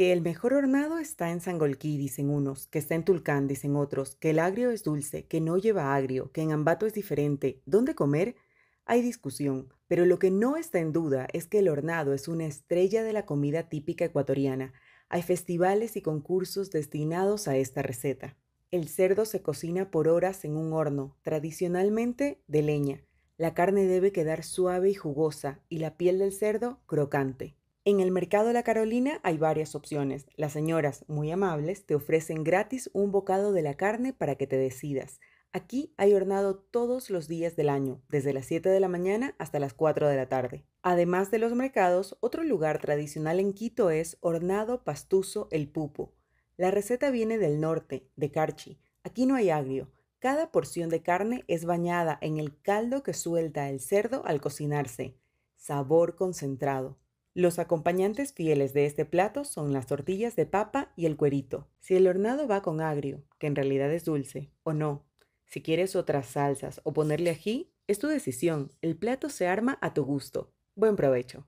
que el mejor hornado está en Sangolquí, dicen unos, que está en Tulcán, dicen otros, que el agrio es dulce, que no lleva agrio, que en Ambato es diferente. ¿Dónde comer? Hay discusión, pero lo que no está en duda es que el hornado es una estrella de la comida típica ecuatoriana. Hay festivales y concursos destinados a esta receta. El cerdo se cocina por horas en un horno, tradicionalmente de leña. La carne debe quedar suave y jugosa y la piel del cerdo crocante. En el mercado la Carolina hay varias opciones. Las señoras, muy amables, te ofrecen gratis un bocado de la carne para que te decidas. Aquí hay hornado todos los días del año, desde las 7 de la mañana hasta las 4 de la tarde. Además de los mercados, otro lugar tradicional en Quito es Hornado Pastuso El Pupo. La receta viene del norte, de Carchi. Aquí no hay agrio. Cada porción de carne es bañada en el caldo que suelta el cerdo al cocinarse. Sabor concentrado. Los acompañantes fieles de este plato son las tortillas de papa y el cuerito. Si el hornado va con agrio, que en realidad es dulce, o no, si quieres otras salsas o ponerle ají, es tu decisión. El plato se arma a tu gusto. Buen provecho.